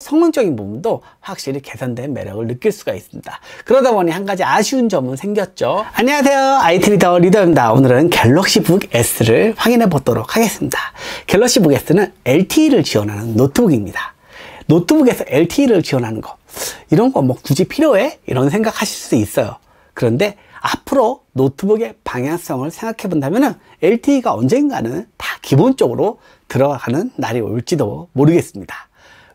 성능적인 부분도 확실히 개선된 매력을 느낄 수가 있습니다. 그러다 보니 한 가지 아쉬운 점은 생겼죠. 안녕하세요. IT 리더 리더입니다. 오늘은 갤럭시북 S를 확인해 보도록 하겠습니다. 갤럭시북 S는 LTE를 지원하는 노트북입니다. 노트북에서 LTE를 지원하는 거 이런 거 뭐 굳이 필요해? 이런 생각하실 수 있어요. 그런데 앞으로 노트북의 방향성을 생각해 본다면 LTE가 언젠가는 다 기본적으로 들어가는 날이 올지도 모르겠습니다.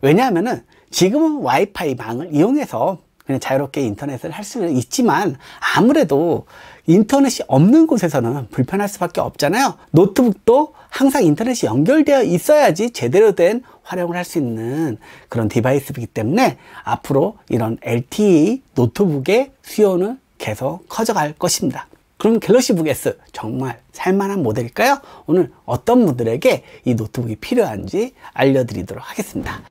왜냐하면은 지금은 와이파이 망을 이용해서 그냥 자유롭게 인터넷을 할 수는 있지만 아무래도 인터넷이 없는 곳에서는 불편할 수밖에 없잖아요 노트북도 항상 인터넷이 연결되어 있어야지 제대로 된 활용을 할 수 있는 그런 디바이스이기 때문에 앞으로 이런 LTE 노트북의 수요는 계속 커져갈 것입니다 그럼 갤럭시 북 S 정말 살만한 모델일까요? 오늘 어떤 분들에게 이 노트북이 필요한지 알려드리도록 하겠습니다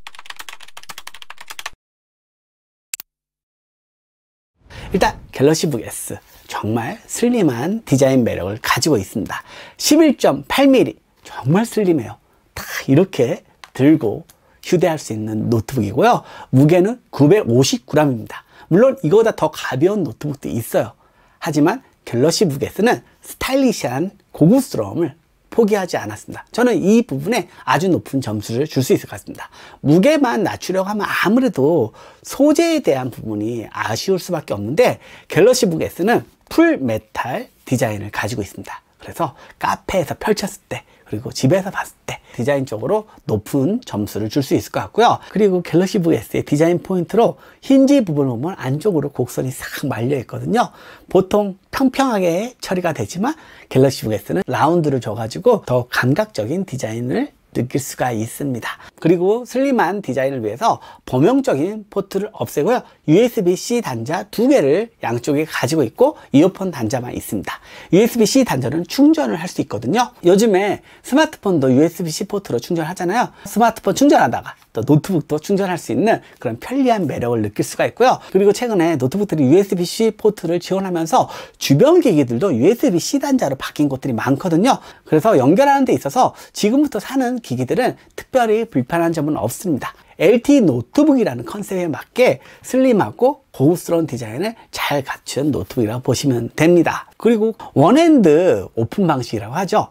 일단 갤럭시북 S 정말 슬림한 디자인 매력을 가지고 있습니다 11.8mm 정말 슬림해요 딱 이렇게 들고 휴대할 수 있는 노트북이고요 무게는 9 5 0 g 입니다 물론 이거보다 더 가벼운 노트북도 있어요 하지만 갤럭시북 S는 스타일리시한 고급스러움을 포기하지 않았습니다. 저는 이 부분에 아주 높은 점수를 줄 수 있을 것 같습니다. 무게만 낮추려고 하면 아무래도 소재에 대한 부분이 아쉬울 수밖에 없는데 갤럭시 북 S는 풀 메탈 디자인을 가지고 있습니다. 그래서 카페에서 펼쳤을 때 그리고 집에서 봤을 때 디자인 적으로 높은 점수를 줄 수 있을 것 같고요. 그리고 갤럭시 VS의 디자인 포인트로 힌지 부분을 보면 안쪽으로 곡선이 싹 말려 있거든요. 보통 평평하게 처리가 되지만 갤럭시 VS는 라운드를 줘가지고 더 감각적인 디자인을 느낄 수가 있습니다 그리고 슬림한 디자인을 위해서 범용적인 포트를 없애고요 USB-C 단자 두 개를 양쪽에 가지고 있고 이어폰 단자만 있습니다 USB-C 단자는 충전을 할 수 있거든요 요즘에 스마트폰도 USB-C 포트로 충전하잖아요 스마트폰 충전하다가 또 노트북도 충전할 수 있는 그런 편리한 매력을 느낄 수가 있고요 그리고 최근에 노트북들이 USB-C 포트를 지원하면서 주변 기기들도 USB-C 단자로 바뀐 것들이 많거든요 그래서 연결하는 데 있어서 지금부터 사는 기기들은 특별히 불편한 점은 없습니다. LTE 노트북이라는 컨셉에 맞게 슬림하고 고급스러운 디자인을 잘 갖춘 노트북이라고 보시면 됩니다. 그리고 원핸드 오픈 방식이라고 하죠.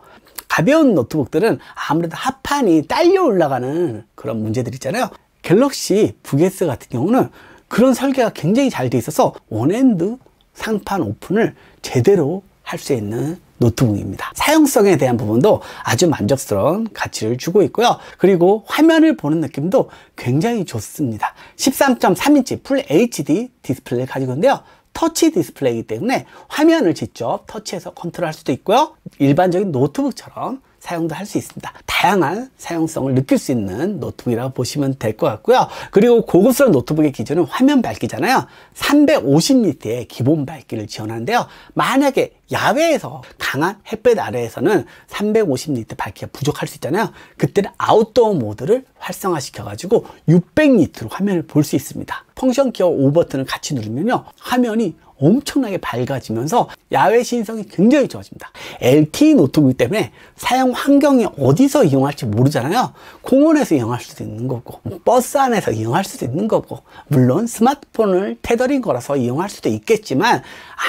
가벼운 노트북들은 아무래도 하판이 딸려 올라가는 그런 문제들 있잖아요. 갤럭시 북스 같은 경우는 그런 설계가 굉장히 잘 돼 있어서 원핸드 상판 오픈을 제대로 할수 있는 노트북입니다. 사용성에 대한 부분도 아주 만족스러운 가치를 주고 있고요. 그리고 화면을 보는 느낌도 굉장히 좋습니다. 13.3인치 풀 HD 디스플레이를 가지고 있는데요. 터치 디스플레이이기 때문에 화면을 직접 터치해서 컨트롤할 수도 있고요. 일반적인 노트북처럼 사용도 할 수 있습니다. 다양한 사용성을 느낄 수 있는 노트북이라고 보시면 될 것 같고요. 그리고 고급스러운 노트북의 기준은 화면 밝기잖아요. 350니트의 기본 밝기를 지원하는데요. 만약에 야외에서 강한 햇볕 아래에서는 350니트 밝기가 부족할 수 있잖아요. 그때는 아웃도어 모드를 활성화시켜가지고 600니트로 화면을 볼 수 있습니다. 펑션 키어5 버튼을 같이 누르면요. 화면이 엄청나게 밝아지면서 야외 시인성이 굉장히 좋아집니다. LTE 노트북이기 때문에 사용 환경이 어디서 이용할지 모르잖아요. 공원에서 이용할 수도 있는 거고 뭐 버스 안에서 이용할 수도 있는 거고 물론 스마트폰을 테더링 걸어서 이용할 수도 있겠지만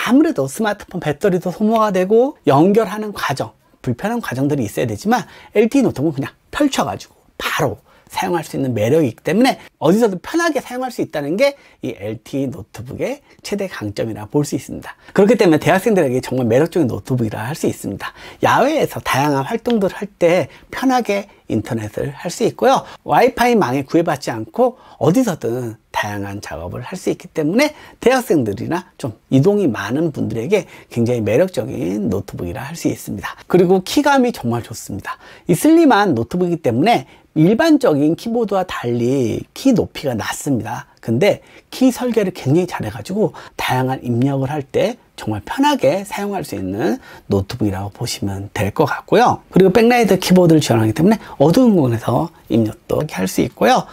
아무래도 스마트폰 배터리도 소모가 되고 연결하는 과정 불편한 과정들이 있어야 되지만 LTE 노트북은 그냥 펼쳐가지고 바로 사용할 수 있는 매력이기 때문에 어디서든 편하게 사용할 수 있다는 게 이 LTE 노트북의 최대 강점이라 볼 수 있습니다. 그렇기 때문에 대학생들에게 정말 매력적인 노트북이라 할 수 있습니다. 야외에서 다양한 활동들을 할 때 편하게 인터넷을 할 수 있고요. 와이파이 망에 구애받지 않고 어디서든 다양한 작업을 할 수 있기 때문에 대학생들이나 좀 이동이 많은 분들에게 굉장히 매력적인 노트북이라 할 수 있습니다. 그리고 키감이 정말 좋습니다. 이 슬림한 노트북이기 때문에 일반적인 키보드와 달리 키 높이가 낮습니다. 근데 키 설계를 굉장히 잘해가지고 다양한 입력을 할 때 정말 편하게 사용할 수 있는 노트북이라고 보시면 될 것 같고요. 그리고 백라이트 키보드를 지원하기 때문에 어두운 공간에서 입력도 할 수 있고요.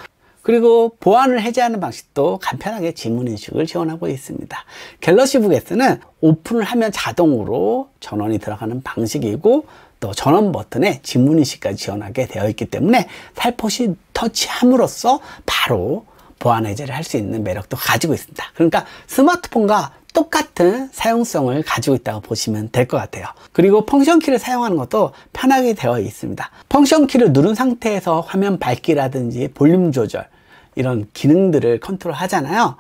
그리고 보안을 해제하는 방식도 간편하게 지문인식을 지원하고 있습니다. 갤럭시북에서는 오픈을 하면 자동으로 전원이 들어가는 방식이고 또 전원 버튼에 지문인식까지 지원하게 되어 있기 때문에 살포시 터치함으로써 바로 보안 해제를 할 수 있는 매력도 가지고 있습니다. 그러니까 스마트폰과 똑같은 사용성을 가지고 있다고 보시면 될 것 같아요 그리고 펑션 키를 사용하는 것도 편하게 되어 있습니다 펑션 키를 누른 상태에서 화면 밝기라든지 볼륨 조절 이런 기능들을 컨트롤 하잖아요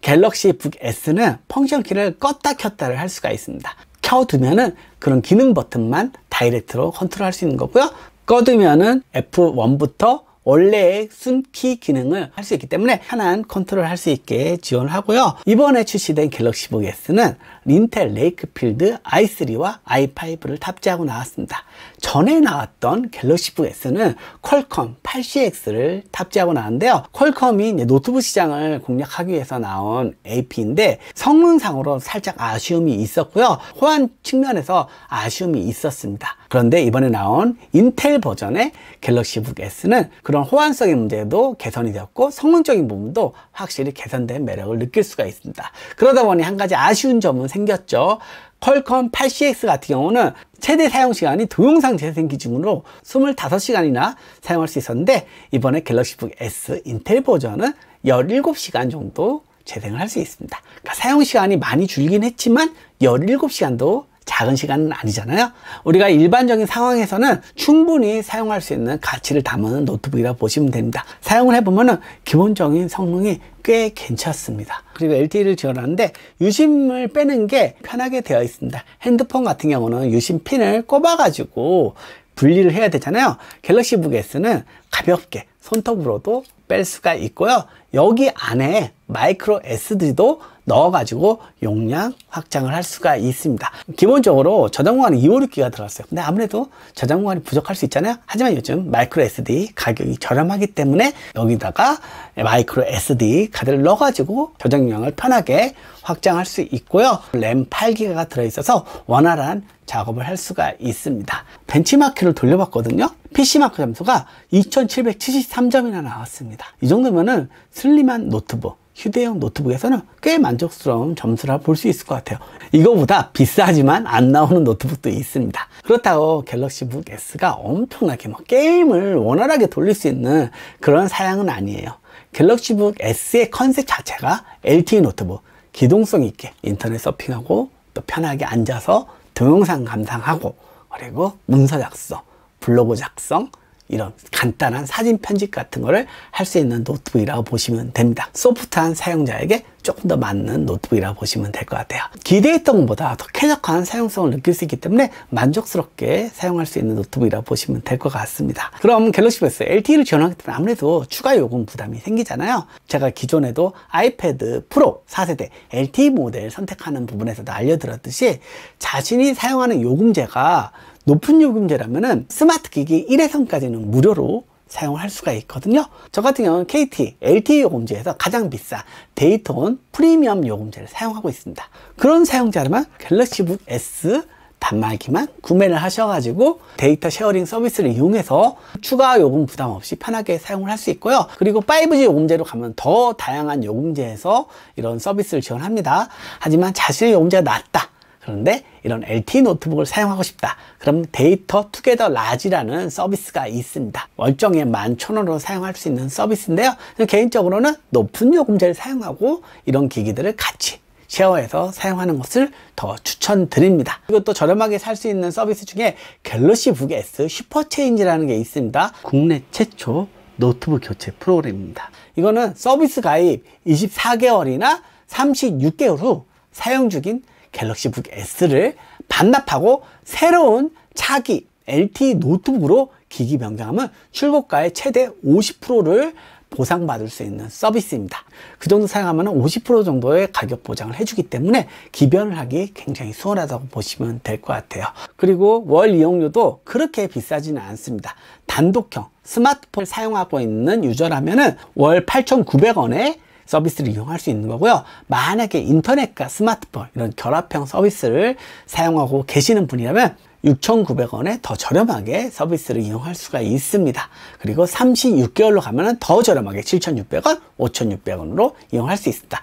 갤럭시 북 S는 펑션 키를 껐다 켰다를 할 수가 있습니다 켜두면은 그런 기능 버튼만 다이렉트로 컨트롤 할 수 있는 거고요 꺼두면은 F1부터 원래의 숨키 기능을 할 수 있기 때문에 편한 컨트롤 할 수 있게 지원하고요 이번에 출시된 갤럭시북 S는 린텔 레이크필드 i3와 i5를 탑재하고 나왔습니다. 전에 나왔던 갤럭시북 S는 퀄컴 8CX를 탑재하고 나왔는데요. 퀄컴이 노트북 시장을 공략하기 위해서 나온 AP인데 성능상으로 살짝 아쉬움이 있었고요. 호환 측면에서 아쉬움이 있었습니다. 그런데 이번에 나온 인텔 버전의 갤럭시북 S는 그런 호환성의 문제도 개선이 되었고 성능적인 부분도 확실히 개선된 매력을 느낄 수가 있습니다. 그러다 보니 한 가지 아쉬운 점은 생겼죠. 퀄컴 8CX 같은 경우는 최대 사용시간이 동영상 재생 기준으로 25시간이나 사용할 수 있었는데 이번에 갤럭시북 S 인텔 버전은 17시간 정도 재생을 할 수 있습니다. 그러니까 사용시간이 많이 줄긴 했지만 17시간도 작은 시간은 아니잖아요. 우리가 일반적인 상황에서는 충분히 사용할 수 있는 가치를 담은 노트북이라고 보시면 됩니다. 사용을 해보면은 기본적인 성능이 꽤 괜찮습니다. 그리고 LTE를 지원하는데 유심을 빼는 게 편하게 되어 있습니다. 핸드폰 같은 경우는 유심 핀을 꼽아가지고 분리를 해야 되잖아요. 갤럭시북 S는 가볍게 손톱으로도 뺄 수가 있고요. 여기 안에 마이크로 SD도 넣어가지고 용량 확장을 할 수가 있습니다. 기본적으로 저장 공간은 2, 5, 6기가 들어갔어요. 근데 아무래도 저장 공간이 부족할 수 있잖아요. 하지만 요즘 마이크로 SD 가격이 저렴하기 때문에 여기다가 마이크로 SD 카드를 넣어가지고 저장 용량을 편하게 확장할 수 있고요. 램 8기가가 들어있어서 원활한 작업을 할 수가 있습니다. 벤치마크를 돌려봤거든요. PC마크 점수가 2773점이나 나왔습니다. 이 정도면은 슬림한 노트북, 휴대용 노트북에서는 꽤 만족스러운 점수라 볼 수 있을 것 같아요 이거보다 비싸지만 안 나오는 노트북도 있습니다 그렇다고 갤럭시북 S가 엄청나게 막 뭐 게임을 원활하게 돌릴 수 있는 그런 사양은 아니에요 갤럭시북 S의 컨셉 자체가 LTE 노트북 기동성 있게 인터넷 서핑하고 또 편하게 앉아서 동영상 감상하고 그리고 문서 작성, 블로그 작성, 이런 간단한 사진 편집 같은 거를 할 수 있는 노트북이라고 보시면 됩니다. 소프트한 사용자에게 조금 더 맞는 노트북이라고 보시면 될 것 같아요. 기대했던 것보다 더 쾌적한 사용성을 느낄 수 있기 때문에 만족스럽게 사용할 수 있는 노트북이라고 보시면 될 것 같습니다. 그럼 갤럭시 베스 LTE를 지원하기 때문에 아무래도 추가 요금 부담이 생기잖아요. 제가 기존에도 아이패드 프로 4세대 LTE 모델 선택하는 부분에서도 알려드렸듯이 자신이 사용하는 요금제가 높은 요금제라면은 스마트 기기 1회선까지는 무료로 사용할 수가 있거든요 저 같은 경우는 KT, LTE 요금제에서 가장 비싼 데이터온 프리미엄 요금제를 사용하고 있습니다 그런 사용자라면 갤럭시북 S 단말기만 구매를 하셔가지고 데이터 쉐어링 서비스를 이용해서 추가 요금 부담 없이 편하게 사용을 할 수 있고요. 그리고 5G 요금제로 가면 더 다양한 요금제에서 이런 서비스를 지원합니다. 하지만 자신의 요금제가 낮다. 그런데 이런 LTE 노트북을 사용하고 싶다. 그럼 데이터 투게더 라지라는 서비스가 있습니다. 월정에 11,000원으로 사용할 수 있는 서비스인데요. 개인적으로는 높은 요금제를 사용하고 이런 기기들을 같이 쉐어해서 사용하는 것을 더 추천드립니다. 이것도 저렴하게 살 수 있는 서비스 중에 갤럭시 북 S 슈퍼체인지라는 게 있습니다. 국내 최초 노트북 교체 프로그램입니다. 이거는 서비스 가입 24개월이나 36개월 후 사용 중인 갤럭시북 S를 반납하고 새로운 차기 LTE 노트북으로 기기 변경하면 출고가의 최대 50%를 보상받을 수 있는 서비스입니다. 그 정도 사용하면 50% 정도의 가격 보장을 해주기 때문에 기변을 하기 굉장히 수월하다고 보시면 될 것 같아요. 그리고 월 이용료도 그렇게 비싸지는 않습니다. 단독형 스마트폰 사용하고 있는 유저라면 월 8,900원에 서비스를 이용할 수 있는 거고요. 만약에 인터넷과 스마트폰 이런 결합형 서비스를 사용하고 계시는 분이라면 6,900원에 더 저렴하게 서비스를 이용할 수가 있습니다. 그리고 36개월로 가면 더 저렴하게 7,600원, 5,600원으로 이용할 수 있습니다.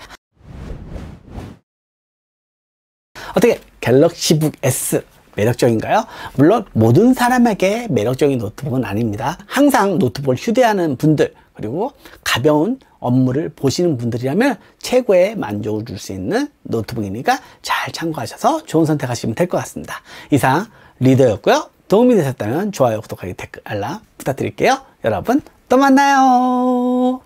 어떻게 갤럭시북 S 매력적인가요? 물론 모든 사람에게 매력적인 노트북은 아닙니다. 항상 노트북을 휴대하는 분들 그리고 가벼운 업무를 보시는 분들이라면 최고의 만족을 줄 수 있는 노트북이니까 잘 참고하셔서 좋은 선택하시면 될 것 같습니다. 이상 리더였고요. 도움이 되셨다면 좋아요, 구독하기, 댓글, 알람 부탁드릴게요. 여러분 또 만나요.